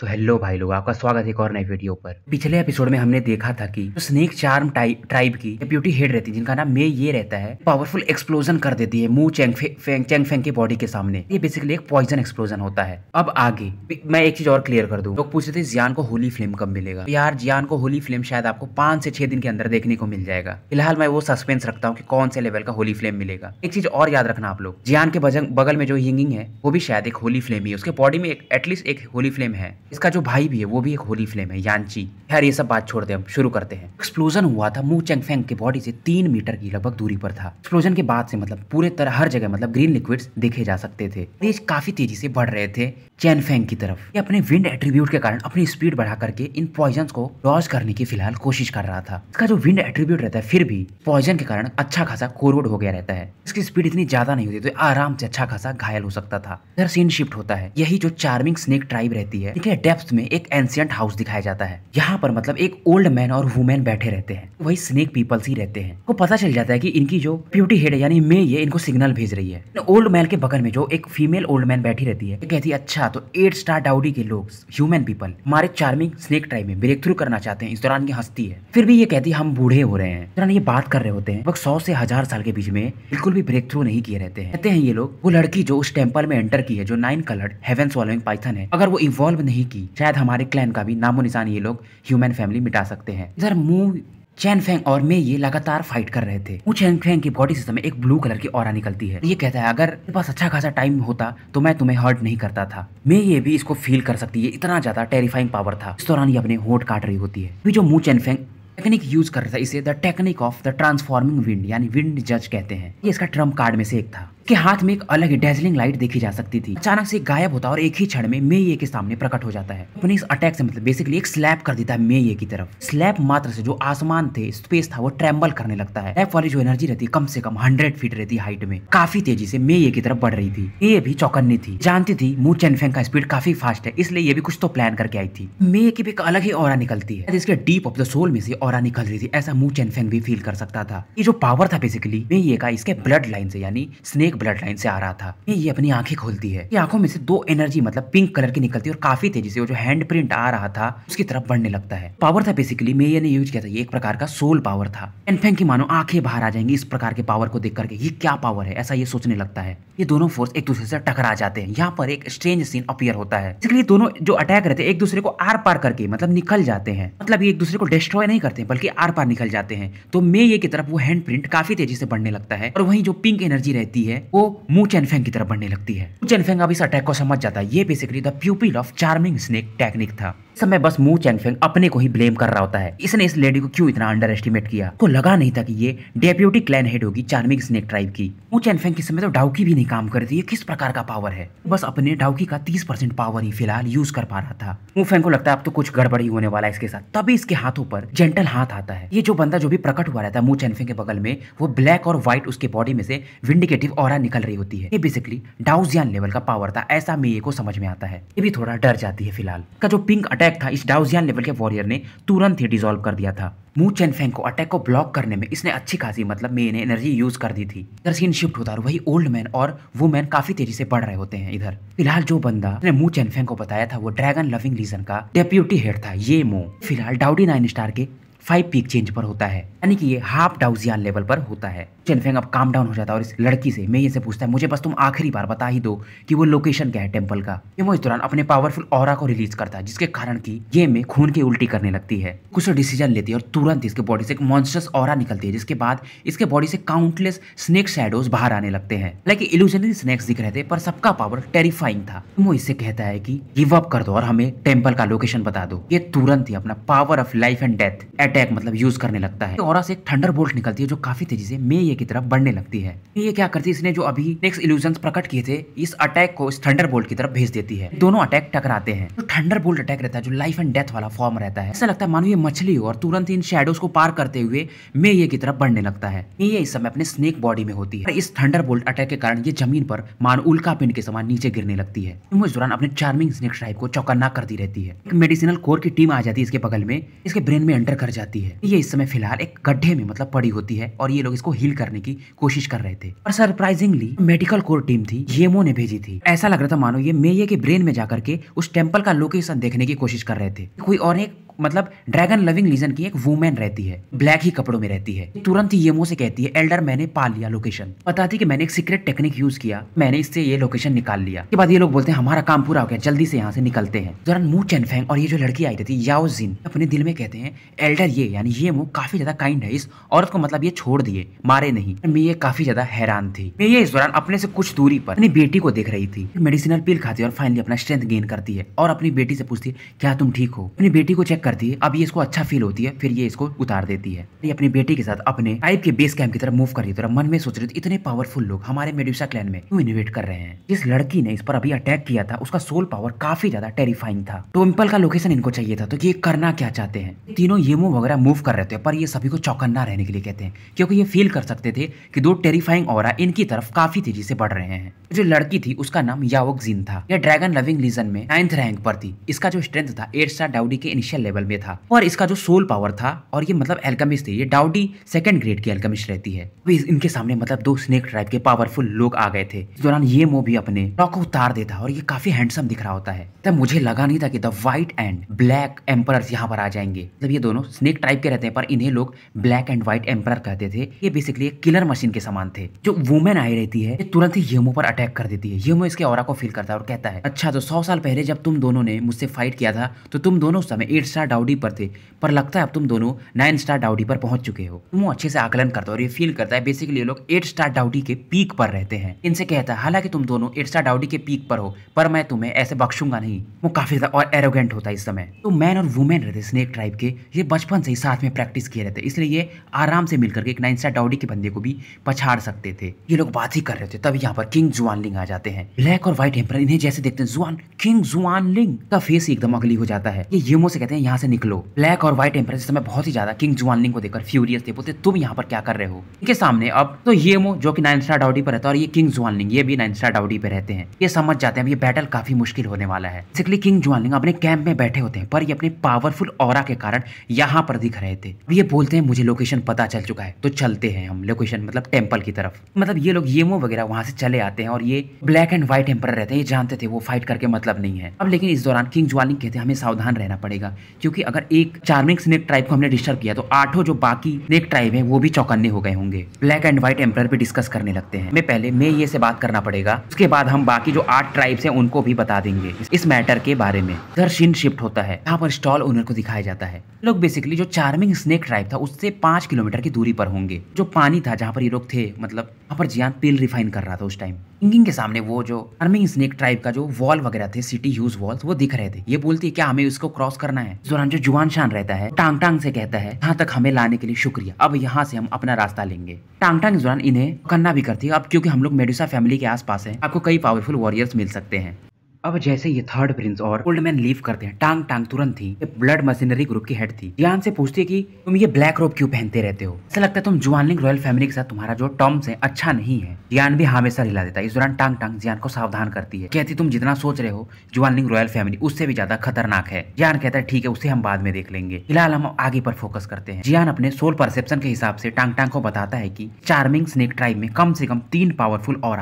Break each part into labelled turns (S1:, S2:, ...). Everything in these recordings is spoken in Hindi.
S1: तो हेलो भाई लोग आपका स्वागत है एक और नए वीडियो पर पिछले एपिसोड में हमने देखा था कि तो स्नेक चार्म ट्राइब की डिप्यूटी हेड रहती है जिनका नाम मे ये रहता है पावरफुल एक्सप्लोजन कर देती है मुंह चेंग फेंग चेंग फेंग की बॉडी के सामने ये बेसिकली एक पॉइजन एक्सप्लोजन होता है अब आगे मैं एक चीज और क्लियर कर दू लोग पूछ रहे थे जियान को होली फिल्म कब मिलेगा तो यार जियान को होली फिल्म शायद आपको पांच से छह दिन के अंदर देखने को मिल जाएगा फिलहाल मैं वो सस्पेंस रखता हूँ की कौन से लेवल का होली फिल्म मिलेगा एक चीज और याद रखना आप लोग जियान के बगल में जो हिंगिंग है वो भी शायद एक होली फ्लेम ही उसके बॉडी में एटलीस्ट एक होली फ्लेम है इसका जो भाई भी है वो भी एक होली फ्लेम है यांची खैर ये सब बात छोड़ दे हम शुरू करते हैं एक्सप्लोजन हुआ था मू चेंग फेंग के बॉडी से तीन मीटर की लगभग दूरी पर था एक्सप्लोजन के बाद से मतलब पूरे तरह हर जगह मतलब ग्रीन लिक्विड्स देखे जा सकते थे तेज काफी तेजी से बढ़ रहे थे चैन फेंग की तरफ ये अपने विंड एट्रीब्यूट के कारण अपनी स्पीड बढ़ा करके इन पॉइजन को लॉज करने की फिलहाल कोशिश कर रहा था इसका जो विंड एट्रीब्यूट रहता है फिर भी पॉइजन के कारण अच्छा खासा कोरोड हो गया रहता है इसकी स्पीड इतनी ज्यादा नहीं होती तो आराम से अच्छा खासा घायल हो सकता था इधर सीन शिफ्ट होता है यही जो चार्मिंग स्नेक ट्राइब रहती है डेप्थ में एक एंशियंट हाउस दिखाया जाता है यहाँ पर मतलब एक ओल्ड मैन और वुमेन बैठे रहते हैं वही स्नेक पीपल्स ही रहते हैं को पता चल जाता है कि इनकी जो ब्यूटी हेड है यानी मे ये इनको सिग्नल भेज रही है ओल्ड मैन के बगल में जो एक फीमेल ओल्ड मैन बैठी रहती है कहती है अच्छा तो एट स्टार डाउडी के लोग ह्यूमन पीपल हमारे चार्मिंग स्नेक ट्राइब में ब्रेक थ्रू करना चाहते हैं इस दौरान ये हंसती है फिर भी ये कहती है हम बूढ़े हो रहे हैं दौरान ये बात कर रहे होते हैं लगभग सौ से हजार साल के बीच में बिल्कुल भी ब्रेक थ्रू नहीं किए रहते हैं कहते हैं ये लोग वो लड़की जो उस टेम्पल में एंटर की है जो nine coloured heaven swallowing python है अगर वो इन्वॉल्व नहीं की शायद हमारे क्लैन का भी नामो निशान ये लोग ह्यूमन फैमिली मिटा सकते हैं इधर मुंह चैन फेंग और मैं ये लगातार फाइट कर रहे थे वो चैन फेंग की बॉडी से समय एक ब्लू कलर की और निकलती है ये कहता है अगर मेरे पास अच्छा खासा टाइम होता तो मैं तुम्हें हर्ट नहीं करता था मैं ये भी इसको फील कर सकती है इतना ज्यादा टेरिफाइंग पावर था इस दौरान ये अपने होट काट रही होती है जो मुंह चैन फेंग टेक्निक यूज कर रहा था इसे the technique of the transforming wind यानी विंड जज कहते हैं ये इसका ट्रम्प कार्ड में से एक था के हाथ में एक अलग डेजलिंग लाइट देखी जा सकती थी अचानक से गायब होता और एक ही क्षण में मेये के सामने प्रकट हो जाता है अपने इस अटैक से मतलब बेसिकली एक स्लैप कर देता है मेये की तरफ स्लैप मात्र से जो आसमान थे स्पेस था वो ट्रेम्बल करने लगता है स्लैप वाली जो एनर्जी रहती है कम से कम हंड्रेड फीट रहती है हाइट में काफी तेजी से मेये की तरफ बढ़ रही थी ये भी चौकन्नी थी जानती थी मू चेनफेंग का स्पीड काफी फास्ट है इसलिए ये भी कुछ तो प्लान करके आई थी मेये की भी एक अलग ही और निकलती है इसके डीप ऑफ द सोल में से और निकल रही थी ऐसा मू चेनफेंग भी फील कर सकता था ये जो पावर था बेसिकली मेये का इसके ब्लड लाइन से यानी स्नेक एक ब्लड लाइन से आ रहा था ये अपनी आंखें खोलती है ये आंखों में से दो एनर्जी मतलब पिंक कलर की निकलती है और काफी तेजी से वो जो हैंड प्रिंट आ रहा था उसकी तरफ बढ़ने लगता है पावर था बेसिकली मे ने यूज किया था ये एक प्रकार का सोल पावर था एनफेंग की मानो आंखें बाहर आ जाएंगी इस प्रकार के पावर को देख करके ये क्या पावर है ऐसा ये सोचने लगता है ये दोनों फोर्स एक दूसरे से टकरा जाते हैं यहाँ पर एक स्ट्रेंज सीन अपियर होता है इसलिए दोनों जो अटैक रहते हैं एक दूसरे को आर पार करके मतलब निकल जाते हैं मतलब ये एक दूसरे को डिस्ट्रॉय नहीं करते बल्कि आर पार निकल जाते हैं तो मे ये की तरफ वो हैंड प्रिंट काफी तेजी से बढ़ने लगता है और वही जो पिंक एनर्जी रहती है है वो मू चैनफेंग की तरफ बढ़ने लगती है चैनफेंग अब इस अटैक को समझ जाता है ये basically the pupil of charming snake technique था समय बस मू चैंगफेंग अपने को ही ब्लेम कर रहा होता है इसने इस लेडी को क्यों इतना अंडर एस्टिमेट किया को लगा नहीं था कि ये डेप्यूटी क्लैन हेड होगी चार्मिक स्नेक ट्राइब की मू चैंगफेंग के समय तो डाउकी भी नहीं काम करती है किस प्रकार का पावर है बस अपने डाउकी का तीस परसेंट पावर ही फिलहाल यूज कर पा रहा था मू फेंग को लगता है अब तो कुछ गड़बड़ी होने वाला है इसके साथ तभी इसके हाथों पर जेंटल हाथ आता है ये जो बंदा जो भी प्रकट हुआ रहता है मू चैनफेंग के बगल में वो ब्लैक और व्हाइट उसके बॉडी में से विंडिकेटिव और निकल रही होती है ये बेसिकली डाउजियान लेवल का पावर था ऐसा मे को समझ में आता है ये भी थोड़ा डर जाती है फिलहाल का जो पिंक अटैक अटैक था इस डाउजियान लेवल के वॉरियर ने तुरंत ही डिजोल्व कर दिया था मू चेनफेंग को अटैक को ब्लॉक करने में इसने अच्छी खासी मतलब मेन एनर्जी यूज कर दी थी इधर सीन शिफ्ट होता है वही ओल्ड मैन और वुमेन काफी तेजी से बढ़ रहे होते हैं इधर फिलहाल जो बंदा ने मू चेनफेंग को बताया था वो ड्रैगन लविंग लीजन का डेप्यूटी हेड था ये मो फिलहाल डाउडी नाइन स्टार के फाइव पीक चेंज पर होता है यानी कि ये हाफ डाउजियान लेवल पर होता है चनफेंग अब काम डाउन हो जाता है और इस लड़की से मैं ये से पूछता है मुझे बस तुम आखिरी बार बता ही दो कि वो लोकेशन क्या है टेम्पल का वो इस दौरान अपने पावरफुल और को रिलीज करता है जिसके कारण की ये में खून की उल्टी करने लगती है कुछ डिसीजन तो लेती है और तुरंत इसके बॉडी से एक मॉन्स्टर्स और निकलती है जिसके बाद इसके बॉडी से काउंटलेस स्नेक शेडोज बाहर आने लगते हैं लाइक इल्यूजनरी स्नेक्स दिख रहे थे पर सबका पावर टेरिफाइंग था वो इससे कहता है की गिव अप कर दो और हमें टेम्पल का लोकेशन बता दो ये तुरंत ही अपना power of life and death attack मतलब यूज करने लगता है और ठंडर एक थंडर बोल्ट निकलती है जो काफी तेजी से मैं ये की तरफ बढ़ने लगती है ये क्या करती है इसने जो अभी नेक्स्ट इल्यूजन प्रकट किए थे इस अटैक को इस थंडर बोल्ट की तरफ भेज देती है दोनों अटैक टकराते हैं जो थंडर बोल्ट अटैक रहता है जो लाइफ एंड डेथ वाला फॉर्म रहता है ऐसा लगता है मानो ये मछली हो और तुरंत इन शेडोज को पार करते हुए मे ये की तरफ बढ़ने लगता है ये इस समय अपने स्नेक बॉडी में होती है इस थंडर बोल्ट अटैक के कारण ये जमीन पर मान उल्का पिंड के समान नीचे गिरने लगती है इस दौरान अपने चार्मिंग स्नेक श्राइब को चौकन्ना करती रहती है एक मेडिसिनल कोर की टीम आ जाती है इसके बगल में इसके ब्रेन में एंटर कर जाती है ये इस समय फिलहाल एक गड्ढे में मतलब पड़ी होती है और ये लोग इसको हील करने की कोशिश कर रहे थे और सरप्राइजिंगली मेडिकल कोर टीम थी येमो ने भेजी थी ऐसा लग रहा था मानो ये मेये के ब्रेन में जाकर के उस टेम्पल का लोकेशन देखने की कोशिश कर रहे थे कोई और एक मतलब ड्रैगन लविंग लीजन की एक वुमेन रहती है ब्लैक ही कपड़ों में रहती है तुरंत ही येमो से कहती है एल्डर मैंने पा लिया लोकेशन बताती कि मैंने एक सीक्रेट टेक्निक यूज किया मैंने इससे ये लोकेशन निकाल लिया के बाद ये लोग बोलते हैं हमारा काम पूरा हो गया जल्दी से यहाँ से निकलते हैं मू चैन चैनफेंग और ये जो लड़की आई थी याओ जिन अपने दिल में कहते हैं एल्डर ये यानी ये मुंह काफी ज्यादा काइंड है इस औरत को मतलब ये छोड़ दिए मारे नहीं मैं ये काफी ज्यादा हैरान थी मैं ये इस दौरान अपने से कुछ दूरी पर अपनी बेटी को देख रही थी मेडिसिनल पिल खाती है और फाइनली अपना स्ट्रेंथ गेन करती है और अपनी बेटी से पूछती है क्या तुम ठीक हो अपनी बेटी को चेक करती है अब ये इसको अच्छा फील होती है फिर ये इसको उतार देती है ये अपनी बेटी के साथ अपने टाइप के बेस कैम्प की तरफ मूव कर रही तरफ तो मन में सोच रही थी इतने पावरफुल लोग हमारे मेडिशा क्लैन में क्यों इनोवेट कर रहे हैं जिस लड़की ने इस पर अभी अटैक किया था उसका सोल पावर काफी ज्यादा टेरिफाइंग था टोम्पल तो का लोकेशन इनको चाहिए था तो ये करना क्या चाहते हैं तीनों येमो वगैरह मूव कर रहे थे पर ये सभी को चौकन्ना रहने के लिए कहते हैं क्योंकि ये फील कर सकते थे कि दो टेरिफाइंग और इनकी तरफ काफी तेजी से बढ़ रहे हैं जो लड़की थी उसका नाम यावक जिन था यह ड्रैगन लविंग लीजन में नाइन्थ रैंक पर थी इसका जो स्ट्रेंथ था एट स्टार डाउडी के इनिशियल लेवल लेवल में था और इसका जो सोल पावर था और ये मतलब एल्कमिस्ट थे ये डाउडी सेकंड ग्रेड की एल्कमिस्ट रहती है तो इनके सामने मतलब दो स्नेक ट्राइब के पावरफुल लोग आ गए थे इस दौरान ये मो भी अपने रॉक को उतार देता और ये काफी हैंडसम दिख रहा होता है तब मुझे लगा नहीं था कि the white and black ember यहाँ पर आ जाएंगे मतलब ये दोनों स्नेक ट्राइब के रहते हैं पर इन्हें लोग ब्लैक एंड व्हाइट एम्पर कहते थे ये बेसिकली एक किलर मशीन के समान थे जो वुमेन आई रहती है ये तुरंत ही येमो पर अटैक कर देती है येमो इसके और को फील करता है और कहता है अच्छा तो सौ साल पहले जब तुम दोनों ने मुझसे फाइट किया था तो तुम दोनों उस समय एट स्टार डाउडी पर थे पर लगता है अब तुम दोनों नाइन स्टार डाउडी पर पहुंच चुके हो वो अच्छे से आकलन करता है और ये फील करता है बेसिकली ये लोग एट स्टार डाउडी के पीक पर रहते हैं इनसे कहता है हालांकि तुम दोनों एट स्टार डाउडी के पीक पर हो पर मैं तुम्हें ऐसे बख्शूंगा नहीं वो काफी ज्यादा और एरोगेंट होता है इस समय तो मैन और वुमेन रहते स्नेक ट्राइब के ये बचपन से ही साथ में प्रैक्टिस किए रहते इसलिए ये आराम से मिलकर के एक नाइन स्टार डाउडी के बंदे को भी पछाड़ सकते थे ये लोग बात ही कर रहे थे तब यहाँ पर किंग जुआनलिंग आ जाते हैं ब्लैक और व्हाइट एम्पर इन्हें जैसे देखते हैं जुआन किंग जुआनलिंग का फेस एकदम अगली हो जाता है ये यूमो से कहते हैं यहाँ से निकलो ब्लैक और व्हाइट एम्प्रेस समय बहुत ही ज्यादा किंग जुआनलिंग को देखकर फ्यूरियस थे बोलते तुम यहाँ पर क्या कर रहे हो इनके सामने अब तो ये मो जो कि नाइन स्टार डाउडी पर रहता है और ये किंग जुआनलिंग ये भी नाइन स्टार डाउडी पे रहते हैं ये समझ जाते हैं ये बैटल काफी मुश्किल होने वाला है इसलिए किंग जुआनलिंग अपने कैंप में बैठे होते हैं पर ये अपने पावरफुल और के कारण यहाँ पर दिख रहे थे ये बोलते हैं मुझे लोकेशन पता चल चुका है तो चलते हैं हम लोकेशन मतलब टेम्पल की तरफ मतलब ये लोग ये मो वगैरह वहां से चले आते हैं और ये ब्लैक एंड व्हाइट एम्पर रहते हैं ये जानते थे वो फाइट करके मतलब नहीं है अब लेकिन इस दौरान किंग जुआलिंग कहते हैं हमें सावधान रहना पड़ेगा क्योंकि अगर एक चार्मिंग स्नेक ट्राइब को हमने डिस्टर्ब किया तो आठों जो बाकी स्नेक ट्राइब है वो भी चौकन्ने हो गए होंगे ब्लैक एंड व्हाइट एम्पर पे डिस्कस करने लगते हैं मैं पहले मैं ये से बात करना पड़ेगा उसके बाद हम बाकी जो आठ ट्राइब्स है उनको भी बता देंगे इस मैटर के बारे में दर्शीन शिन शिफ्ट होता है यहाँ पर स्टॉल ओनर को दिखाया जाता है लोग बेसिकली जो चार्मिंग स्नेक ट्राइब था उससे पांच किलोमीटर की दूरी पर होंगे जो पानी था जहाँ पर ये लोग थे मतलब यहाँ पर जियान तेल रिफाइन कर रहा था उस टाइम किंगिंग के सामने वो जो अर्मिंग स्नेक ट्राइब का जो वॉल वगैरह थे सिटी यूज वॉल्स वो दिख रहे थे ये बोलती है क्या हमें इसको क्रॉस करना है इस दौरान जो जुआन शान रहता है टांग टांग से कहता है यहाँ तक हमें लाने के लिए शुक्रिया अब यहाँ से हम अपना रास्ता लेंगे टांग टांग इस दौरान इन्हें करना भी करती है अब क्योंकि हम लोग मेडिसा फैमिली के आसपास है आपको कई पावरफुल वॉरियर्स मिल सकते हैं अब जैसे ये थर्ड प्रिंस और ओल्ड मैन लीव करते हैं टांग टांग तुरंत थी ब्लड मशीनरी ग्रुप की हेड थी ध्यान से पूछती है कि तुम ये ब्लैक रोब क्यों पहनते रहते हो ऐसा लगता है तुम जुआनिंग रॉयल फैमिली के साथ तुम्हारा जो टॉम्स है अच्छा नहीं है जियान भी हमेशा हिला देता है इस दौरान टांग टांग जियान को सावधान करती है कहती तुम जितना सोच रहे हो जुआनलिंग रॉयल फैमिली उससे भी ज्यादा खतरनाक है जियान कहता है ठीक है उसे हम बाद में देख लेंगे फिलहाल हम आगे पर फोकस करते हैं जियान अपने सोल परसेप्शन के हिसाब से टांग टांग को बताता है की चार्मिंग स्नेक ट्राइब में कम से कम तीन पावरफुल और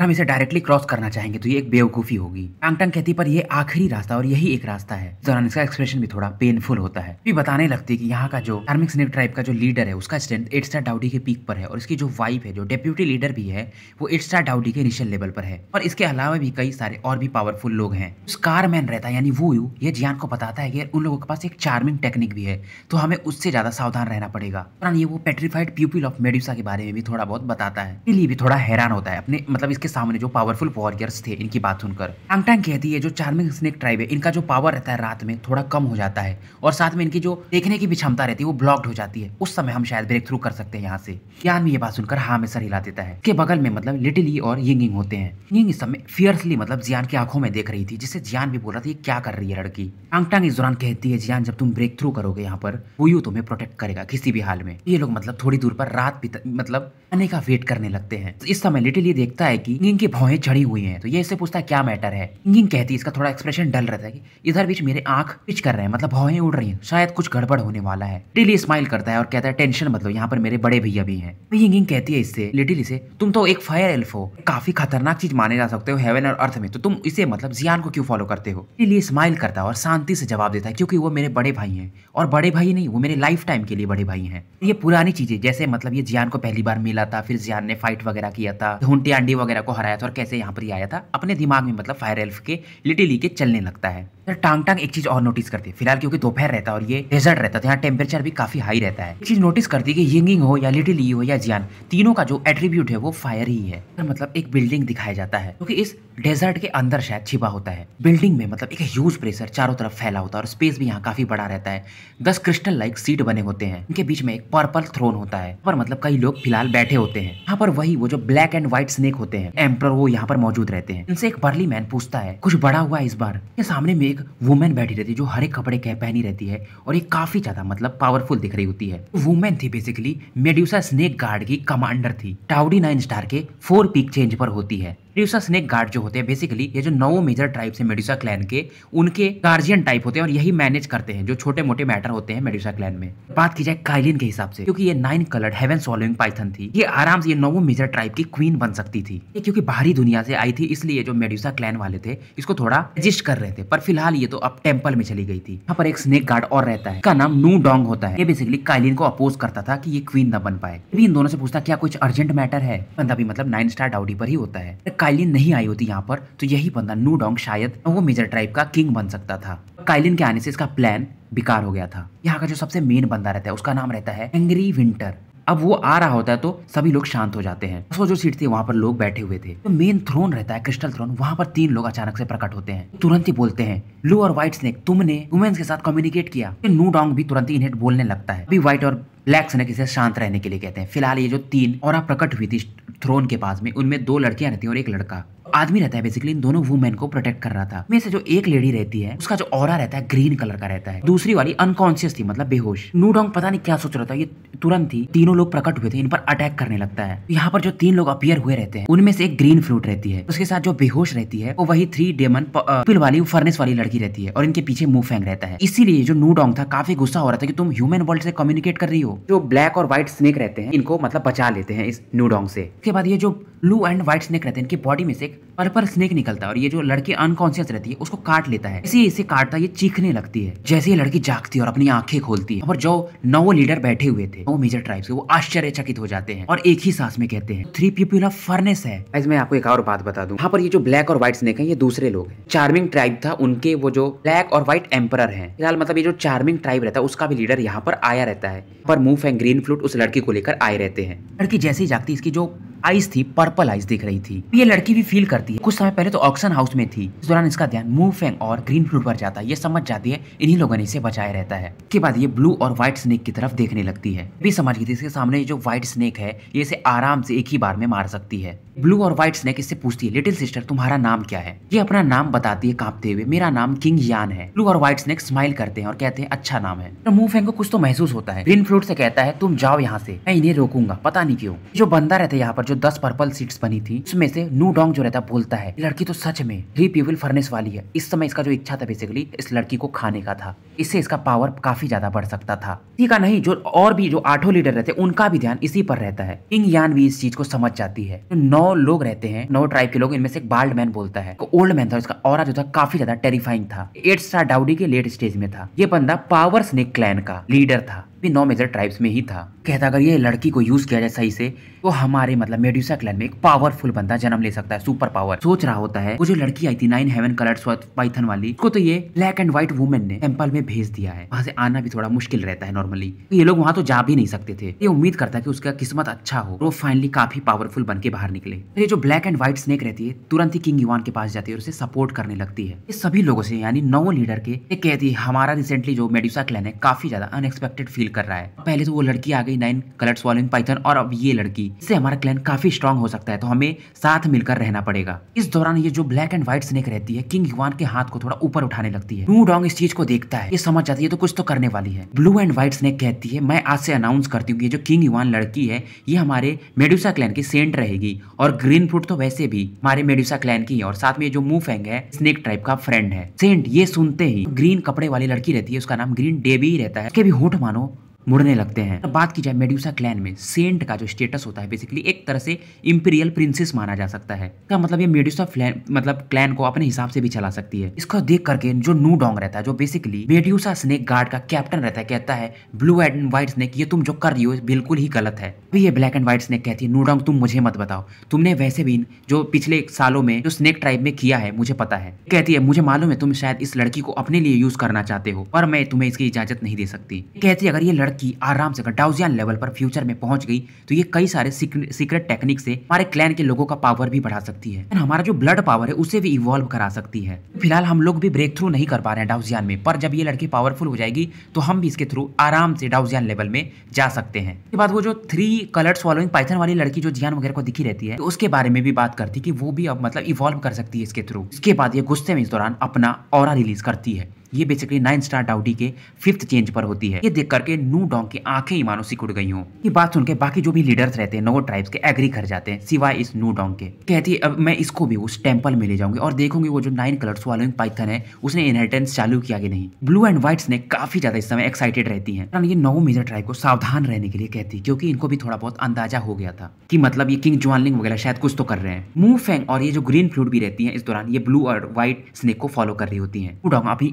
S1: हम इसे डायरेक्टली क्रॉस करना चाहेंगे तो ये एक बेवकूफी होगी टांगटांग कहती पर ये आखिरी रास्ता और यही एक रास्ता है दौरान इसका एक्सप्रेशन भी थोड़ा पेनफुल होता है भी बताने लगती है कि यहाँ का जो धार्मिक स्नेक ट्राइब का जो लीडर है उसका स्ट्रेंथ एट स्टार डाउडी के पीक पर है और इसकी जो वाइफ है जो डेप्यूटी लीडर भी है वो एट स्टार डाउडी के इनिशियल लेवल पर है और इसके अलावा भी कई सारे और भी पावरफुल लोग हैं स्कार मैन रहता है यानी वो यू ये जियान को बताता है कि उन लोगों के पास एक चार्मिंग टेक्निक भी है तो हमें उससे ज्यादा सावधान रहना पड़ेगा ये वो पेट्रीफाइड प्यूपिल ऑफ मेडिसा के बारे में भी थोड़ा बहुत बताता है इसलिए भी थोड़ा हैरान होता है अपने मतलब इसके सामने जो पावरफुल वॉरियर्स थे इनकी बात सुनकर टैंक कहती है जो चार्मिंग स्नेक ट्राइब है इनका जो पावर रहता है रात में थोड़ा कम हो जाता है और साथ में इनकी जो देखने की भी क्षमता रहती है वो ब्लॉक्ड हो जाती है उस समय हम शायद ब्रेक थ्रू कर सकते हैं यहाँ से ज्ञान में ये बात सुनकर हाँ में सर हिला देता है के बगल में मतलब लिटिली और यंगिंग होते हैं यिंग इस समय फियर्सली मतलब जियान की आंखों में देख रही थी जिससे जियान भी बोल रहा था ये क्या कर रही है लड़की टांग टांग इस दौरान कहती है जियान जब तुम ब्रेक थ्रू करोगे यहाँ पर वो यू तुम्हें प्रोटेक्ट करेगा किसी भी हाल में ये लोग मतलब थोड़ी दूर पर रात भी मतलब आने का वेट करने लगते हैं इस समय लिटिली देखता है की यिंग की भौहें चढ़ी हुई है तो ये इसे पूछता है क्या मैटर है इंगिंग कहती है इसका थोड़ा एक्सप्रेशन डल रहता है कि इधर बीच मेरे आंख पिच कर रहे हैं मतलब भावें उड़ रही हैं शायद कुछ गड़बड़ होने वाला है टिली स्माइल करता है और कहता है टेंशन मतलब यहाँ पर मेरे बड़े भैया भी हैं इंगिंग तो कहती है इससे लिटिल से तुम तो एक फायर एल्फ हो काफी खतरनाक चीज माने जा सकते हो हेवन और अर्थ में तो तुम इसे मतलब जियान को क्यों फॉलो करते हो टिली स्माइल करता है और शांति से जवाब देता है क्योंकि वो मेरे बड़े भाई हैं और बड़े भाई नहीं वो मेरे लाइफ टाइम के लिए बड़े भाई हैं ये पुरानी चीजें जैसे मतलब ये जियान को पहली बार मिला था फिर जियान ने फाइट वगैरह किया था ढूंढी आंडी वगैरह को हराया था और कैसे यहाँ पर आया था अपने दिमाग में मतलब फायर सेल्फ के लिटिल ई के चलने लगता है टांग टांग एक चीज और नोटिस करती है फिलहाल क्योंकि दोपहर रहता है और ये डेजर्ट रहता है तो यहाँ टेम्परेचर भी काफी हाई रहता है एक चीज नोटिस करती है कि यिंगिंग हो या लिटिल ई हो या जियान तीनों का जो एट्रीब्यूट है वो फायर ही है मतलब एक बिल्डिंग दिखाया जाता है क्योंकि इस डेजर्ट के अंदर शायद छिपा होता है बिल्डिंग में मतलब एक ह्यूज प्रेशर चारों तरफ फैला होता है और स्पेस भी यहाँ काफी बड़ा रहता है दस क्रिस्टल लाइक सीट बने होते हैं इनके बीच में एक पर्पल थ्रोन होता है पर मतलब कई लोग फिलहाल बैठे होते हैं यहाँ पर वही वो जो ब्लैक एंड व्हाइट स्नेक होते हैं एम्पर वो यहाँ पर मौजूद रहते हैं इनसे एक बर्ली मैन पूछता है कुछ बड़ा हुआ इस बार ये सामने में एक एक वुमेन बैठी रहती है जो हरे कपड़े कह पहनी रहती है और ये काफ़ी ज़्यादा मतलब पावरफुल दिख रही होती है वुमेन थी बेसिकली मेड्यूसा स्नेक गार्ड की कमांडर थी टाउडी नाइन स्टार के फोर पीक चेंज पर होती है ट्रिप्सा स्नेक गार्ड जो होते हैं बेसिकली ये जो नौ मेजर ट्राइब्स हैं मेडुसा क्लैन के उनके गार्जियन टाइप होते हैं और यही मैनेज करते हैं जो छोटे मोटे मैटर होते हैं मेडुसा क्लैन में बात की जाए काइलिन के हिसाब से क्योंकि ये nine coloured heaven swallowing python थी ये आराम से ये नौ मेजर ट्राइब की क्वीन बन सकती थी ये क्योंकि बाहरी दुनिया से आई थी इसलिए जो मेडुसा क्लैन वाले थे इसको थोड़ा एडजस्ट कर रहे थे पर फिलहाल ये तो अब टेम्पल में चली गई थी यहाँ पर एक स्नेक गार्ड और रहता है का नाम नू डोंग होता है ये बेसिकली काइलिन को अपोज करता था कि ये क्वीन न बन पाए इन दोनों से पूछता क्या कुछ अर्जेंट मैटर है बंदा भी मतलब नाइन स्टार डाउडी पर ही होता है काइलिन नहीं आई होती यहाँ पर तो यही बंदा नूडोंग शायद वो मेजर ट्राइब का किंग बन सकता था काइलिन के आने से इसका प्लान बेकार हो गया था यहाँ का जो सबसे मेन बंदा रहता है उसका नाम रहता है एंग्री विंटर अब वो आ रहा होता है तो सभी लोग शांत हो जाते हैं सो जो सीट थी वहां पर लोग बैठे हुए थे तो मेन थ्रोन रहता है क्रिस्टल थ्रोन वहां पर तीन लोग अचानक से प्रकट होते हैं तुरंत ही बोलते हैं लू और व्हाइट स्नेक तुमने वुमेन्स के साथ कम्युनिकेट किया तो नू डोंग भी तुरंत ही इन्हें बोलने लगता है अभी व्हाइट और ब्लैक स्नेक इसे शांत रहने के लिए कहते हैं फिलहाल ये जो तीन और प्रकट हुई थी थ्रोन के पास में उनमें दो लड़कियाँ रहती हैं और एक लड़का आदमी रहता है बेसिकली इन दोनों वुमेन को प्रोटेक्ट कर रहा था में से जो एक लेडी रहती है उसका जो और रहता है ग्रीन कलर का रहता है दूसरी वाली अनकॉन्शियस थी मतलब बेहोश नूडोंग पता नहीं क्या सोच रहा था ये तुरंत ही तीनों लोग प्रकट हुए थे इन पर अटैक करने लगता है यहाँ पर जो तीन लोग अपियर हुए रहते हैं उनमें से एक ग्रीन फ्रूट रहती है उसके साथ जो बेहोश रहती है वो वही थ्री डेमन पिल वाली फर्नेस वाली लड़की रहती है और इनके पीछे मुंह फेंक रहता है इसीलिए जो नूडोंग था काफी गुस्सा हो रहा था कि तुम ह्यूमन वर्ल्ड से कम्युनिकेट कर रही हो जो ब्लैक और व्हाइट स्नेक रहते हैं इनको मतलब बचा लेते हैं इस नूडोंग से उसके बाद ये जो ब्लू एंड व्हाइट स्नेक रहते हैं इनकी बॉडी में से एक पर्पल स्नेक निकलता है और ये जो लड़की अनकॉन्सियस रहती है उसको काट लेता है इसे इसे काटता है ये चीखने लगती है जैसे ये लड़की जागती है और अपनी आंखें खोलती है और जो नौ लीडर बैठे हुए थे वो मेजर ट्राइब्स के वो आश्चर्यचकित हो जाते हैं और एक ही सांस में कहते हैं थ्री पीपल ऑफ फर्नेस है मैं आपको एक और बात बता दू यहाँ पर ये जो ब्लैक और व्हाइट स्नेक है ये दूसरे लोग हैं चार्मिंग ट्राइब था उनके वो जो ब्लैक और व्हाइट एम्पर है फिलहाल मतलब ये जो चार्मिंग ट्राइब रहता है उसका भी लीडर यहाँ पर आया रहता है पर मूव एंड ग्रीन फ्लूट उस लड़की को लेकर आए रहते हैं लड़की जैसे ही जागती इसकी जो आइस थी पर्पल आइस दिख रही थी ये लड़की भी फील करती है कुछ समय पहले तो ऑक्शन हाउस में थी इस दौरान इसका ध्यान मूव फेंग और ग्रीन फ्रूट पर जाता है ये समझ जाती है इन्हीं लोगों ने इसे बचाया रहता है इसके बाद ये ब्लू और व्हाइट स्नेक की तरफ देखने लगती है भी समझ गई थी इसके सामने जो व्हाइट स्नेक है ये इसे आराम से एक ही बार में मार सकती है ब्लू और व्हाइट स्नेक इससे पूछती है लिटिल सिस्टर तुम्हारा नाम क्या है ये अपना नाम बताती है कांपते हुए मेरा नाम किंग यान है ब्लू और व्हाइट स्नेक स्माइल करते हैं और कहते हैं अच्छा नाम है तो मूव को कुछ तो महसूस होता है ग्रीन फ्रूट से कहता है तुम जाओ यहाँ से मैं इन्हें रोकूंगा पता नहीं क्यों जो बंदा रहता है यहाँ पर जो दस पर्पल सीट बनी थी उसमें से नू डोंग जो रहता बोलता है लड़की तो सच में थ्री पीपल फर्नेस वाली है इस समय इसका जो इच्छा था बेसिकली इस लड़की को खाने का था इससे इसका पावर काफी ज्यादा बढ़ सकता था ठीक है नहीं जो और भी जो आठों लीडर रहते उनका भी ध्यान इसी पर रहता है किंग यान भी इस चीज को समझ जाती है नौ नौ लोग रहते हैं नौ ट्राइब के लोग इनमें से एक बाल्ड मैन बोलता है ओल्ड मैन था उसका और जो था काफी ज्यादा टेरिफाइंग था एट स्टार डाउडी के लेट स्टेज में था ये बंदा पावर स्नेक क्लैन का लीडर था भी नौ मेजर ट्राइब्स में ही था कहता अगर ये लड़की को यूज किया जाए सही से तो हमारे मतलब मेड्यूसा क्लैन में एक पावरफुल बंदा जन्म ले सकता है सुपर पावर सोच रहा होता है वो जो लड़की आई थी नाइन हेवन कलर पाइथन वाली उसको तो ये ब्लैक एंड व्हाइट वुमेन ने टेम्पल में भेज दिया है वहां से आना भी थोड़ा मुश्किल रहता है नॉर्मली तो ये लोग वहां तो जा भी नहीं सकते थे ये उम्मीद करता है कि उसका किस्मत अच्छा हो वो फाइनली काफी पावरफुल बन के बाहर निकले ये जो ब्लैक एंड व्हाइट स्नेक रहती है तुरंत ही किंग युवान के पास जाती है और उसे सपोर्ट करने लगती है ये सभी लोगों से यानी नौ लीडर के कहती है हमारा रिसेंटली जो मेड्यूसा क्लैन है काफी ज्यादा अनएक्सपेक्टेड फील किल कर रहा है पहले तो वो लड़की आ गई नाइन कलर्स वॉलिंग पाइथन और अब ये लड़की इससे हमारा क्लैन काफी स्ट्रॉन्ग हो सकता है तो हमें साथ मिलकर रहना पड़ेगा इस दौरान ये जो ब्लैक एंड व्हाइट स्नेक रहती है किंग युवान के हाथ को थोड़ा ऊपर उठाने लगती है नू डोंग इस चीज को देखता है ये समझ जाती है तो कुछ तो करने वाली है ब्लू एंड व्हाइट स्नेक कहती है मैं आज से अनाउंस करती हूँ ये जो किंग युवान लड़की है ये हमारे मेडुसा क्लैन की सेंट रहेगी और ग्रीन फ्रूट तो वैसे भी हमारे मेडुसा क्लैन की है और साथ में जो मुंह फेंग है स्नेक टाइप का फ्रेंड है सेंट ये सुनते ही ग्रीन कपड़े वाली लड़की रहती है उसका नाम ग्रीन डेबी रहता है उसके भी होठ मानो मुड़ने लगते हैं बात की जाए मेड्यूसा क्लैन में सेंट का जो स्टेटस होता है बेसिकली एक तरह से इंपीरियल प्रिंसेस माना जा सकता है का मतलब ये मेड्यूसा फ्लैन मतलब क्लैन को अपने हिसाब से भी चला सकती है इसको देख करके जो नू डोंग रहता है जो बेसिकली मेड्यूसा स्नेक गार्ड का कैप्टन रहता है कहता है ब्लू एंड व्हाइट स्नेक ये तुम जो कर रही हो बिल्कुल ही गलत है अभी ये ब्लैक एंड व्हाइट स्नेक कहती है नूडोंग तुम मुझे मत बताओ तुमने वैसे भी जो पिछले सालों में जो स्नेक ट्राइब में किया है मुझे पता है कहती है मुझे मालूम है तुम शायद इस लड़की को अपने लिए यूज करना चाहते हो पर मैं तुम्हें इसकी इजाजत नहीं दे सकती कहती अगर ये लड़की की आराम से डाउजियान लेवल पर फ्यूचर में पहुंच गई तो ये कई सारे सीक्रेट टेक्निक से हमारे क्लैन के लोगों का पावर भी बढ़ा सकती है हमारा जो ब्लड पावर है उसे भी इवॉल्व करा सकती है फिलहाल हम लोग भी ब्रेक थ्रू नहीं कर पा रहे हैं डाउजियान में पर जब ये लड़की पावरफुल हो जाएगी तो हम भी इसके थ्रू आराम से डाउजियान लेवल में जा सकते हैं इसके बाद वो जो थ्री कलर्स फॉलोइंग पाइथन वाली लड़की जो जियान वगैरह को दिखी रहती है तो उसके बारे में भी बात करती कि वो भी अब मतलब इवॉल्व कर सकती है इसके थ्रू इसके बाद ये गुस्से में इस दौरान अपना और रिलीज करती है ये बेसिकली नाइन स्टार डाउडी के फिफ्थ चेंज पर होती है ये देख करके नू डोंग की आंखें ही मानो सिकुड़ गई हूँ ये बात सुनकर बाकी जो भी लीडर्स रहते हैं नवो ट्राइब्स के एग्री कर जाते हैं सिवाय इस नू डोंग के कहती है अब मैं इसको भी उस टेम्पल में ले जाऊंगी और देखूंगी वो जो नाइन कलर्स वालोइंग पाइथन है उसने इनहेरिटेंस चालू किया कि नहीं ब्लू एंड व्हाइट ने काफी ज्यादा इस समय एक्साइटेड रहती है ये नवो मेजर ट्राइब को सावधान रहने के लिए कहती है क्योंकि इनको भी थोड़ा बहुत अंदाजा हो गया था कि मतलब ये किंग ज्वालिंग वगैरह शायद कुछ तो कर रहे हैं मूव फेंग और ये जो ग्रीन फ्लूड भी रहती है इस दौरान ये ब्लू और व्हाइट स्नेक को फॉलो कर रही होती है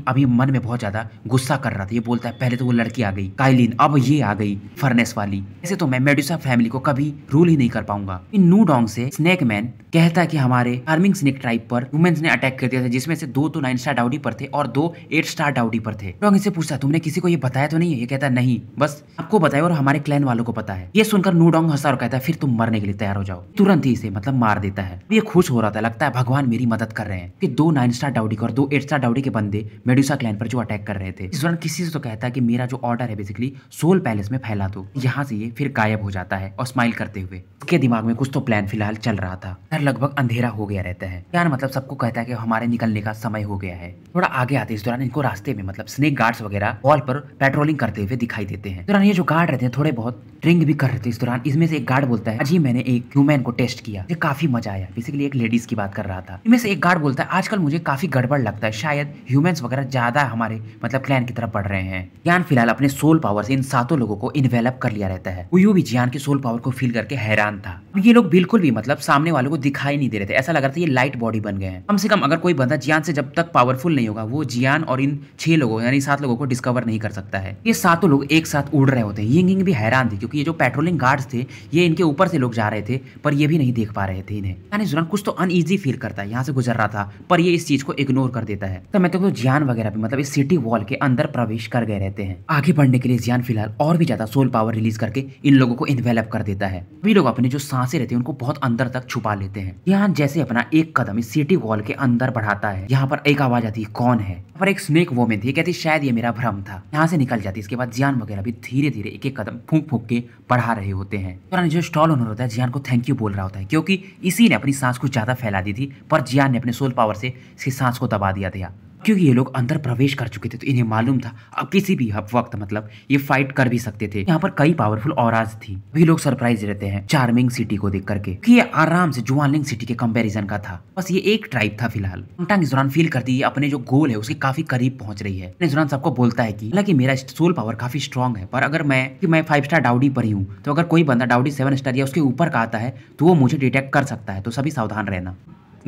S1: अभी ये मन में बहुत ज्यादा गुस्सा कर रहा था ये बोलता है पहले तो वो लड़की आ गई काइलिन अब ये आ गई फर्नेस वाली ऐसे तो मैं मेडिसा फैमिली को कभी रूल ही नहीं कर पाऊंगा इन नू डोंग से स्नेक मैन कहता है कि हमारे फार्मिंग स्नेक ट्राइब पर वुमेन्स ने अटैक कर दिया था जिसमें से दो तो नाइन स्टार डाउडी पर थे और दो एट स्टार डाउडी पर थे डोंग इसे पूछता तुमने किसी को ये बताया तो नहीं है ये कहता नहीं बस आपको बताया और हमारे क्लैन वालों को पता है ये सुनकर नू डोंग हंसा और कहता है फिर तुम मरने के लिए तैयार हो जाओ तुरंत ही इसे मतलब मार देता है ये खुश हो रहा था लगता है भगवान मेरी मदद कर रहे हैं कि दो नाइन स्टार डाउडी और दो एट स्टार डाउडी के बंदे मेडुसा मूसा क्लैन पर जो अटैक कर रहे थे इस दौरान किसी से तो कहता है कि मेरा जो ऑर्डर है बेसिकली सोल पैलेस में फैला दो यहाँ से ये फिर गायब हो जाता है और स्माइल करते हुए उसके दिमाग में कुछ तो प्लान फिलहाल चल रहा था यार लगभग अंधेरा हो गया रहता है यार मतलब सबको कहता है कि हमारे निकलने का समय हो गया है थोड़ा आगे आते इस दौरान इनको रास्ते में मतलब स्नेक गार्ड्स वगैरह वॉल पर पेट्रोलिंग करते हुए दिखाई देते हैं दौरान ये जो गार्ड रहते हैं थोड़े बहुत ड्रिंक भी कर रहे थे इस दौरान इसमें से एक गार्ड बोलता है अजी मैंने एक ह्यूमैन को टेस्ट किया ये काफी मजा आया बेसिकली एक लेडीज की बात कर रहा था इनमें से एक गार्ड बोलता है आजकल मुझे काफी गड़बड़ लगता है शायद ह्यूमैन वगैरह जा ज़्यादा हमारे मतलब क्लैन की तरफ बढ़ रहे हैं ज्ञान फिलहाल अपने सोल पावर से इन सातों लोगों को इन्वेलप कर लिया रहता है वो भी ज्ञान के सोल पावर को फील करके हैरान था ये लोग बिल्कुल भी मतलब सामने वालों को दिखाई नहीं दे रहे थे ऐसा लग रहा था ये लाइट बॉडी बन गए हैं कम से कम अगर कोई बंदा जियान से जब तक पावरफुल नहीं होगा वो जियान और इन छह लोगों यानी सात लोगों को डिस्कवर नहीं कर सकता है ये सातों लोग एक साथ उड़ रहे होते हैं ये भी हैरान थे क्योंकि ये जो पेट्रोलिंग गार्ड्स थे ये इनके ऊपर से लोग जा रहे थे पर ये भी नहीं देख पा रहे थे इन्हें यानी जुरान कुछ तो अनईजी फील करता है यहाँ से गुजर रहा था पर ये इस चीज को इग्नोर कर देता है तो मैं तो जियान वगैरह भी मतलब इस सिटी वॉल के अंदर प्रवेश कर गए रहते हैं आगे बढ़ने के लिए जियान फिलहाल और भी ज्यादा सोल पावर रिलीज करके इन लोगों को इन्वेलप कर देता है सभी लोग अपने जो सांसे रहते हैं उनको बहुत अंदर तक छुपा लेते हैं जियान जैसे अपना एक कदम इस सिटी वॉल के अंदर बढ़ाता है यहाँ पर एक आवाज आती है कौन है पर एक स्नेक वोमेन थी कहती शायद ये मेरा भ्रम था यहाँ से निकल जाती इसके बाद जियान वगैरह भी धीरे धीरे एक एक कदम फूक फूक के बढ़ा रहे होते हैं जो स्टॉल ओनर होता है जियान को थैंक यू बोल रहा होता है क्योंकि इसी ने अपनी सांस को ज्यादा फैला दी थी पर जियान ने अपने सोल पावर से इसकी सांस को दबा दिया था क्योंकि ये लोग अंदर प्रवेश कर चुके थे तो इन्हें मालूम था अब किसी भी वक्त मतलब ये फाइट कर भी सकते थे यहाँ पर कई पावरफुल और थी भी लोग सरप्राइज रहते हैं चार्मिंग सिटी को देख करके कि ये आराम से जुआलिंग सिटी के कंपैरिजन का था बस ये एक ट्राइब था फिलहाल टांग इस दौरान फील करती है अपने जो गोल है उसके काफी करीब पहुंच रही है इस दौरान सबको बोलता है की हालांकि मेरा सोल पावर काफी स्ट्रॉन्ग है पर अगर मैं कि मैं फाइव स्टार डाउडी पर ही हूँ तो अगर कोई बंदा डाउडी सेवन स्टार या उसके ऊपर का आता है तो वो मुझे डिटेक्ट कर सकता है तो सभी सावधान रहना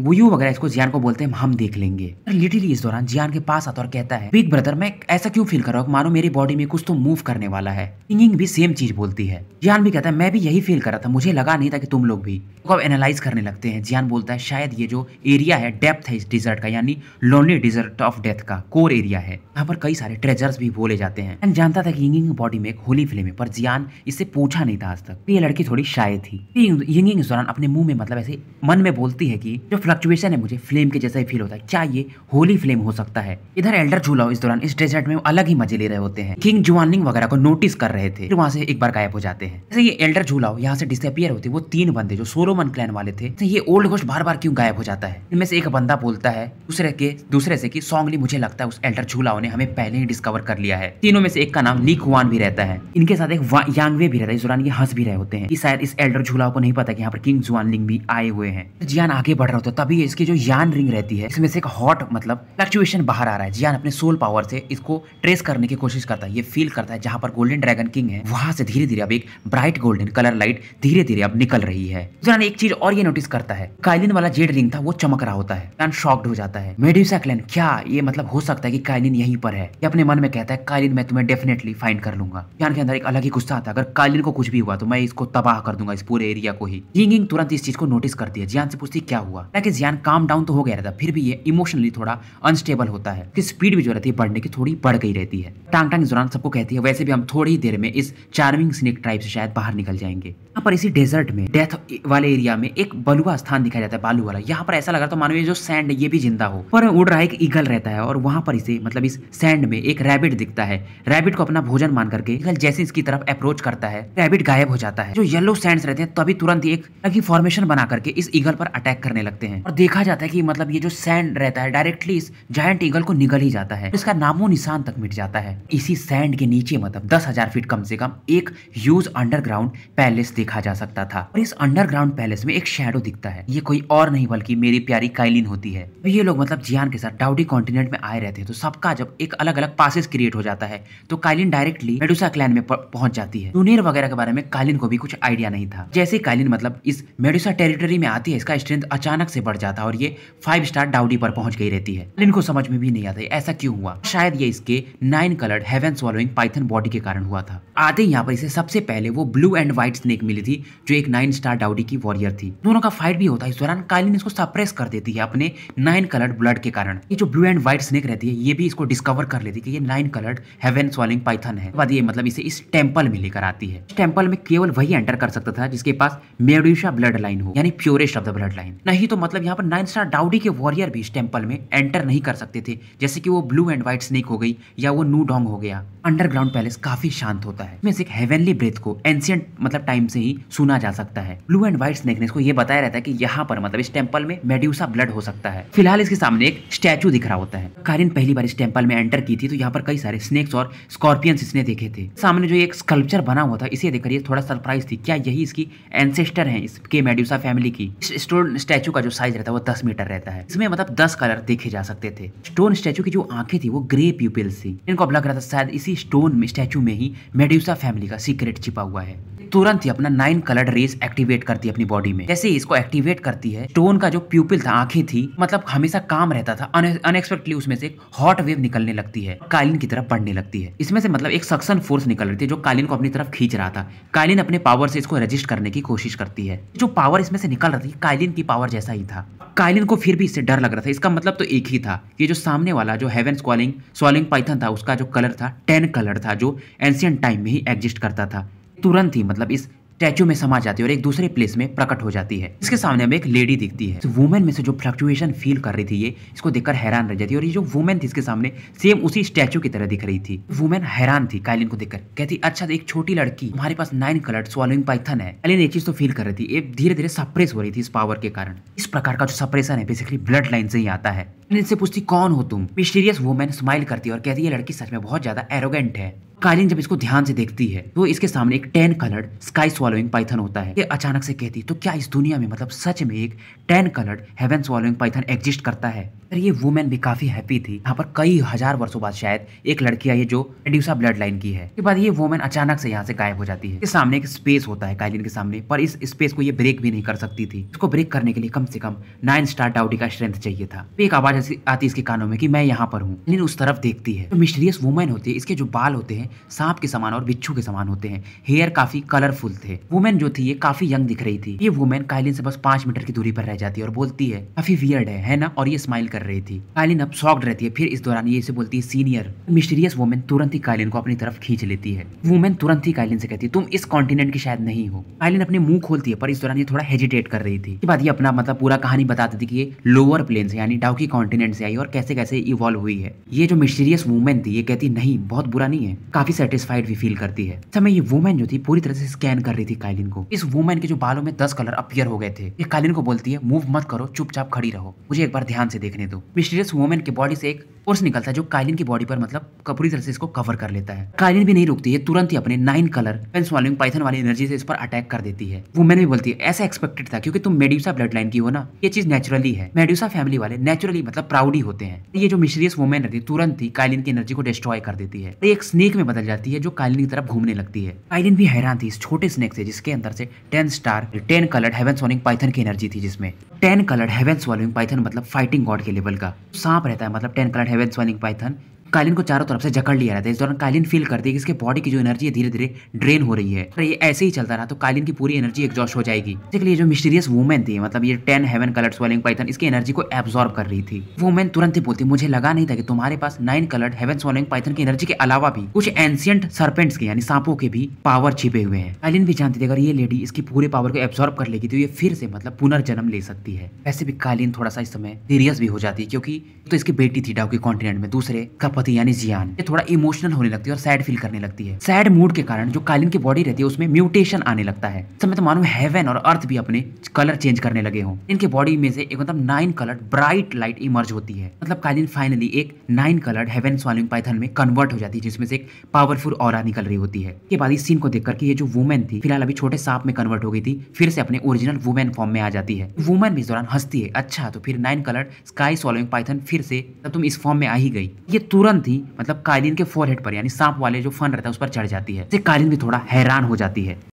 S1: वुयू वगैरह इसको जियान को बोलते हैं हम देख लेंगे लिटिली इस दौरान जियान के पास आता और कहता है बिग ब्रदर मैं ऐसा क्यों फील कर रहा हूँ मानो मेरी बॉडी में कुछ तो मूव करने वाला है सिंगिंग भी सेम चीज बोलती है जियान भी कहता है मैं भी यही फील कर रहा था मुझे लगा नहीं था कि तुम लोग भी को आप एनालाइज करने लगते हैं जियान बोलता है शायद ये जो एरिया है डेप्थ है इस डिजर्ट का यानी लोनली डिजर्ट ऑफ डेथ का कोर एरिया है यहाँ पर कई सारे ट्रेजर्स भी बोले जाते हैं एंड जानता था कि यिंगिंग बॉडी में एक होली फिल्म है पर जियान इससे पूछा नहीं था आज तक तो ये लड़की थोड़ी शायद थी यिंगिंग इस दौरान अपने मुंह में मतलब ऐसे मन में बोलती है की जो फ्लक्चुएशन है मुझे फ्लेम के जैसा ही फील होता है क्या ये होली फ्लेम हो सकता है इधर एल्डर झूला इस दौरान इस डेजर्ट में अलग ही मजे ले रहे होते हैं किंग जुआनिंग वगैरह को नोटिस कर रहे थे फिर वहां से एक बार गायब हो जाते हैं जैसे ये एल्डर झूला यहाँ से डिसअपियर होते वो तीन बंदे जो सोलो रोमन क्लैन वाले थे तो ये ओल्ड घोस्ट बार बार क्यों गायब हो जाता है इनमें से एक बंदा बोलता है दूसरे के दूसरे से कि सॉन्गली मुझे लगता है उस एल्टर झूलाओ ने हमें पहले ही डिस्कवर कर लिया है तीनों में से एक का नाम लीक कुआन भी रहता है इनके साथ एक यांगवे भी रहता है इस दौरान ये हंस भी रहे होते हैं कि शायद इस एल्डर झूलाओ को नहीं पता कि यहाँ पर किंग जुआन लिंग भी आए हुए हैं जियान आगे बढ़ रहा होता तभी इसकी जो यान रिंग रहती है इसमें से एक हॉट मतलब फ्लक्चुएशन बाहर आ रहा है जियान अपने सोल पावर से इसको ट्रेस करने की कोशिश करता है ये फील करता है जहाँ पर गोल्डन ड्रैगन किंग है वहां से धीरे धीरे अब एक ब्राइट गोल्डन कलर लाइट धीरे धीरे अब निकल रही है एक चीज और ये नोटिस करता है काइलिन वाला जेड रिंग था वो चमक रहा होता है क्लैन शॉक्ड हो जाता है मेडिसा क्लैन क्या ये मतलब हो सकता है कि काइलिन यहीं पर है ये अपने मन में कहता है काइलिन मैं तुम्हें डेफिनेटली फाइंड कर लूंगा क्लैन के अंदर एक अलग ही गुस्सा आता है अगर काइलिन को कुछ भी हुआ तो मैं इसको तबाह कर दूंगा इस पूरे एरिया को ही यिंग तुरंत इस चीज को नोटिस करती है जियान से पूछती क्या हुआ लेकिन जियान काम डाउन तो हो गया था फिर भी ये इमोशनली थोड़ा अनस्टेबल होता है कि स्पीड भी जो रहती है बढ़ने की थोड़ी बढ़ गई रहती है टांग टांग दौरान सबको कहती है वैसे भी हम थोड़ी देर में इस चार्मिंग स्नेक ट्राइब से शायद बाहर निकल जाएंगे यहाँ पर इसी डेजर्ट में डेथ वाले एरिया में एक बलुआ स्थान दिखाया जाता है बालू वाला यहाँ पर ऐसा लग रहा था मानो ये जो सैंड ये भी जिंदा हो पर उड़ रहा है एक ईगल रहता है और वहां पर इसे मतलब इस सैंड में एक रैबिट दिखता है रैबिट को अपना भोजन मान करके ईगल जैसे इसकी तरफ अप्रोच करता है रैबिट गायब हो जाता है जो येलो सैंड रहते हैं तभी तुरंत ही एक लगी फॉर्मेशन बना करके इस ईगल पर अटैक करने लगते हैं और देखा जाता है की मतलब ये जो सैंड रहता है डायरेक्टली इस जायंट ईगल को निगल ही जाता है इसका नामो निशान तक मिट जाता है इसी सैंड के नीचे मतलब दस फीट कम से कम एक ह्यूज अंडरग्राउंड पैलेस देखा जा सकता था और इस अंडरग्राउंड पैलेस में एक शेडो दिखता है ये कोई और नहीं बल्कि मेरी प्यारी काइलिन होती है तो ये लोग मतलब जियान के साथ डाउडी कॉन्टिनेंट में आए रहते हैं तो सबका जब एक अलग अलग पासिस क्रिएट हो जाता है तो काइलिन डायरेक्टली मेडुसा क्लैन में पहुंच जाती है टूनेर वगैरह के बारे में काइलिन को भी कुछ आइडिया नहीं था जैसे काइलिन मतलब इस मेडुसा टेरिटरी में आती है इसका स्ट्रेंथ अचानक से बढ़ जाता है और ये फाइव स्टार डाउडी पर पहुंच गई रहती है काइलिन को समझ में भी नहीं आता ऐसा क्यों हुआ शायद ये इसके nine coloured heaven swallowing python body के कारण हुआ था आते यहाँ पर इसे सबसे पहले वो ब्लू एंड व्हाइट स्नेक मिली थी जो एक नाइन स्टार डाउडी की वॉरियर थी दोनों का फाइट भी होता है इस दौरान कालीन इसको सप्रेस कर देती है अपने नाइन कलर्ड ब्लड के कारण ये जो ब्लू एंड व्हाइट स्नेक रहती है ये भी इसको डिस्कवर कर लेती है कि ये nine coloured heaven swallowing python है बाद ये मतलब इसे इस टेम्पल में लेकर आती है टेम्पल में केवल वही एंटर कर सकता था जिसके पास मेडिशा ब्लड लाइन हो यानी purest of the bloodline नहीं तो मतलब यहाँ पर नाइन स्टार डाउडी के वॉरियर भी इस टेम्पल में एंटर नहीं कर सकते थे जैसे कि वो ब्लू एंड व्हाइट स्नेक हो गई या वो नू डोंग हो गया अंडरग्राउंड पैलेस काफी शांत होता है इसमें से एक हेवनली ब्रेथ को एंशियंट मतलब टाइम से ही सुना जा सकता है ब्लू एंड व्हाइट स्नेक ने इसको ये बताया रहता है कि यहाँ पर मतलब इस टेम्पल में मेड्यूसा ब्लड हो सकता है फिलहाल इसके सामने एक स्टैचू दिख रहा होता है कारिन पहली बार इस टेम्पल में एंटर की थी तो यहाँ पर कई सारे स्नेक्स और स्कॉर्पियंस इसने देखे थे सामने जो एक स्कल्पचर बना हुआ था इसे देखकर ये थोड़ा सरप्राइज थी क्या यही इसकी एंसेस्टर है इसके मेड्यूसा फैमिली की स्टोन स्टैचू का जो साइज रहता है वो दस मीटर रहता है इसमें मतलब दस कलर देखे जा सकते थे स्टोन स्टैचू की जो आंखें थी वो ग्रे प्यूपिल्स थी इनको अब लग रहा था शायद इसी स्टोन स्टैचू में ही मेड्यूसा फैमिली का सीक्रेट छिपा हुआ है तुरंत ही अपना नाइन कलर रेस एक्टिवेट करती अपनी बॉडी में जैसे इसको एक्टिवेट करती है स्टोन का जो प्यूपिल था आंखें थी मतलब हमेशा काम रहता था अनएक्सपेक्टली उसमें से एक हॉट वेव निकलने लगती है कालीन की तरफ बढ़ने लगती है इसमें से मतलब एक सक्सन फोर्स निकल रही थी जो कालीन को अपनी तरफ खींच रहा था कालीन अपने पावर से इसको रजिस्ट करने की कोशिश करती है जो पावर इसमें से निकल रही थी कालीन की पावर जैसा ही था कालीन को फिर भी इससे डर लग रहा था इसका मतलब तो एक ही था ये जो सामने वाला जो हेवन स्कॉलिंग सॉलिंग पाइथन था उसका जो कलर था टेन कलर था जो एंशियन टाइम में ही एग्जिस्ट करता था तुरंत ही मतलब इस स्टैचू में समा जाती है और एक दूसरे प्लेस में प्रकट हो जाती है इसके सामने हमें एक लेडी दिखती है तो वुमेन में से जो फ्लक्चुएशन फील कर रही थी ये इसको देखकर हैरान रह जाती है और ये जो वुमेन थी इसके सामने सेम उसी स्टैचू की तरह दिख रही थी वुमेन हैरान थी काइलिन को देखकर कहती अच्छा एक छोटी लड़की हमारे पास नाइन कलर स्वालोइंग पाइथन है काइलिन ये चीज तो फील कर रही थी धीरे धीरे सप्रेस हो रही थी इस पावर के कारण इस प्रकार का जो सप्रेशन है बेसिकली ब्लड लाइन से ही आता है इनसे पूछती कौन हो तुम मिस्टीरियस वुमेन स्माइल करती है और कहती है लड़की सच में बहुत ज्यादा एरोगेंट है कालीन जब इसको ध्यान से देखती है तो इसके सामने एक ten coloured sky swallowing python होता है ये अचानक से कहती तो क्या इस दुनिया में मतलब सच में एक ten coloured heaven swallowing python exist करता है पर ये वुमेन भी काफी हैप्पी थी यहाँ पर कई हजार वर्षों बाद शायद एक लड़की आई है जो एड्यूसा ब्लड लाइन की है उसके बाद ये वुमेन अचानक से यहाँ से गायब हो जाती है सामने एक स्पेस होता है काइलिन के सामने पर इस स्पेस को ये ब्रेक भी नहीं कर सकती थी इसको ब्रेक करने के लिए कम से कम नाइन स्टार डाउटी का स्ट्रेंथ चाहिए था एक आवाज आती इसके कानों में की मैं यहाँ पर हूँ लेकिन उस तरफ देखती है जो तो मिस्टीरियस वुमेन होती है इसके जो बाल होते हैं सांप के समान और बिच्छू के समान होते हैं हेयर काफी कलरफुल थे वुमेन जो थी ये काफी यंग दिख रही थी ये वुमेन काइलिन से बस पांच मीटर की दूरी पर रह जाती है और बोलती है काफी वियर्ड है, है ना और ये स्माइल कर रही थी कालिन अब सॉक्ड रहती है फिर इस दौरान ये इसे बोलती है सीनियर मिस्टीरियस वुमेन तुरंत ही कालिन को अपनी तरफ खींच लेती है वुमेन तुरंत ही कालिन से कहती है तुम इस कॉन्टिनेंट की शायद नहीं हो कालिन अपने मुंह खोलती है पर इस दौरान ये थोड़ा हेजिटेट कर रही थी इसके बाद ये अपना मतलब पूरा कहानी बताती थी कि ये लोअर प्लेन से यानी डाउकी कॉन्टिनेंट से आई और कैसे कैसे इवॉल्व हुई है ये जो मिस्टीरियस वुमेन थी ये कहती नहीं बहुत बुरा नहीं है काफी सेटिस्फाइड भी फील करती है समय ये वुमेन जो थी पूरी तरह से स्कैन कर रही थी कालिन को इस वुमेन के जो बालों में दस कलर अपियर हो गए थे ये कालिन को बोलती है मूव मत करो चुपचाप खड़ी रहो मुझे एक बार ध्यान से देखने रहने दो मिस्टीरियस वोमेन के बॉडी से एक फोर्स निकलता है जो कालीन की बॉडी पर मतलब कपूरी तरह से इसको कवर कर लेता है कालीन भी नहीं रुकती है तुरंत ही अपने नाइन कलर पेंस स्वालिंग पाइथन वाली एनर्जी से इस पर अटैक कर देती है वो मैंने भी बोलती है ऐसा एक्सपेक्टेड था क्योंकि तुम मेड्यूसा ब्लड लाइन की हो ना ये चीज नेचुरली है मेड्यूसा फैमिली वाले नेचुरली मतलब प्राउड ही होते हैं ये जो मिस्टीरियस वोमेन रहती है तुरंत ही कालीन की एनर्जी को डिस्ट्रॉय कर देती है एक स्नेक में बदल जाती है जो कालीन की तरफ घूमने लगती है कालीन भी हैरान थी इस छोटे स्नेक से जिसके अंदर से ten star ten coloured heaven swallowing python की एनर्जी थी जिसमें ten coloured heaven swallowing python मतलब फाइटिंग गॉड के लेवल का सांप रहता है मतलब ten colour heavens swallowing python Cailin को चारों तरफ से जकड़ लिया रहता है इस दौरान कालीन फील करती है कि इसके बॉडी की जो एनर्जी है धीरे धीरे ड्रेन हो रही है तो ये ऐसे ही चलता रहा तो कालीन की पूरी एनर्जी एग्जॉस्ट हो जाएगी इसलिए जो मिस्टीरियस वुमेन थी मतलब ये ten heaven coloured swallowing python इसकी एनर्जी को एब्जॉर्ब कर रही थी वुमेन तुरंत ही बोलती मुझे लगा नहीं था कि तुम्हारे पास nine colour heaven swallowing python की एनर्जी के अलावा भी कुछ एंसियंट सर्पेंट्स के यानी सांपों के भी पावर छिपे हुए हैं कालीन भी जानती थी अगर ये लेडी इसकी पूरी पावर को एब्जॉर्ब कर लेगी तो ये फिर से मतलब पुनर्जन्म ले सकती है वैसे भी कालीन थोड़ा सा इस समय सीरियस भी हो जाती है क्योंकि तो इसकी बेटी थी डाउ के कॉन्टिनेंट में दूसरे कप पति यानी जियान ये थोड़ा इमोशनल होने लगती है और सैड फील करने लगती है सैड मूड के कारण जो कालिन की बॉडी रहती है उसमें म्यूटेशन आने लगता है समय तो मानो हेवन और अर्थ भी अपने कलर चेंज करने लगे हों इनके बॉडी में से एक मतलब nine colour bright light emerge होती है मतलब कालिन फाइनली एक nine colour heaven swallowing python में कन्वर्ट हो जाती है जिसमें से एक पावरफुल और निकल रही होती है ये बात इस सीन को देखकर करके ये जो वुमेन थी फिलहाल अभी छोटे सांप में कन्वर्ट हो गई थी फिर से अपने ओरिजिनल वुमेन फॉर्म में आ जाती है वुमेन भी इस दौरान हंसती है अच्छा तो फिर nine colour sky swallowing python फिर से तब तुम इस फॉर्म में आ ही गई ये तुरंत तुरंत ही मतलब कालीन के फोरहेड पर यानी सांप वाले जो फन रहता है उस पर चढ़ जाती है कालीन भी थोड़ा हैरान हो जाती है